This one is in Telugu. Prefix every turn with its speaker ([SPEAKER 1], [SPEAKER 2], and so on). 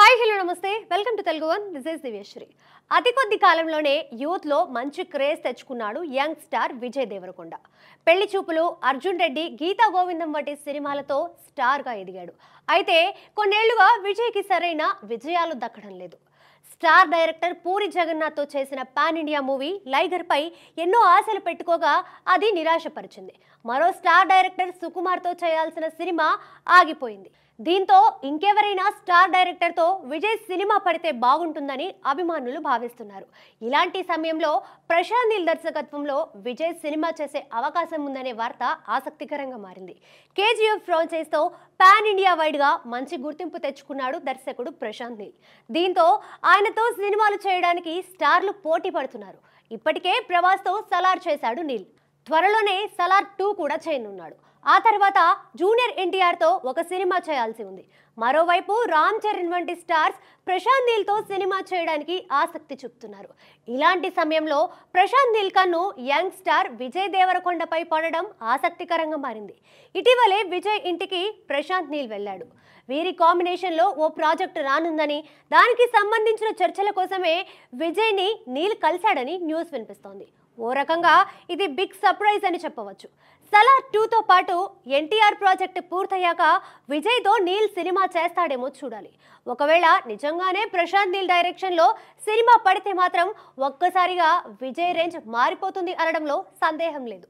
[SPEAKER 1] హాయ్ హలో నమస్తే welcome to Telugu one this is Divyashri అతి కొద్ది కాలంలోనే యూత్లో మంచి క్రేజ్ తెచ్చుకున్నాడు యంగ్ స్టార్ విజయ్ దేవరకొండ పెళ్లి చూపులు అర్జున్ రెడ్డి గీతా గోవిందం వంటి సినిమాలతో స్టార్గా ఎదిగాడు అయితే కొన్నేళ్లుగా విజయ్కి సరైన విజయాలు దక్కడం లేదు స్టార్ డైరెక్టర్ పూరి జగన్నాథ్తో చేసిన పాన్ ఇండియా మూవీ లైగర్పై ఎన్నో ఆశలు పెట్టుకోగా అది నిరాశపరిచింది మరో స్టార్ డైరెక్టర్ సుకుమార్తో చేయాల్సిన సినిమా ఆగిపోయింది దీంతో ఇంకెవరైనా స్టార్ డైరెక్టర్తో విజయ్ సినిమా పడితే బాగుంటుందని అభిమానులు భావిస్తున్నారు ఇలాంటి సమయంలో ప్రశాంత్ నీల్ దర్శకత్వంలో విజయ్ సినిమా చేసే అవకాశం ఉందనే వార్త ఆసక్తికరంగా మారింది కేజీఎఫ్ ఫ్రాంచైజ్తో పాన్ ఇండియా వైడ్గా మంచి గుర్తింపు తెచ్చుకున్నాడు దర్శకుడు ప్రశాంత్ నీల్ దీంతో ఆ ఆయనతో సినిమాలు చేయడానికి స్టార్లు పోటీ పడుతున్నారు ఇప్పటికే ప్రభాస్తో సలార్ చేశాడు నీల్ త్వరలోనే సలార్ టూ కూడా చేయనున్నాడు ఆ తర్వాత జూనియర్ ఎన్టీఆర్తో ఒక సినిమా చేయాల్సి ఉంది మరోవైపు రామ్ చరణ్ వంటి స్టార్స్ ప్రశాంత్ నీల్తో సినిమా చేయడానికి ఆసక్తి చూపుతున్నారు ఇలాంటి సమయంలో ప్రశాంత్ నీల్ కన్ను యంగ్ స్టార్ విజయ్ దేవరకొండపై పడడం ఆసక్తికరంగా మారింది ఇటీవలే విజయ్ ఇంటికి ప్రశాంత్ నీల్ వెళ్ళాడు వీరి కాంబినేషన్లో ఓ ప్రాజెక్ట్ రానుందని దానికి సంబంధించిన చర్చల కోసమే విజయ్ని నీల్ కలిశాడని న్యూస్ వినిపిస్తోంది ఓ రకంగా ఇది బిగ్ సర్ప్రైజ్ అని చెప్పవచ్చు సలార్ టూతో పాటు ఎన్టీఆర్ ప్రాజెక్ట్ పూర్తయ్యాక విజయ్తో నీల్ సినిమా చేస్తాడేమో చూడాలి ఒకవేళ నిజంగానే ప్రశాంత్ నీల్ డైరెక్షన్లో సినిమా పడితే మాత్రం ఒక్కసారిగా విజయ్ రేంజ్ మారిపోతుంది అనడంలో సందేహం లేదు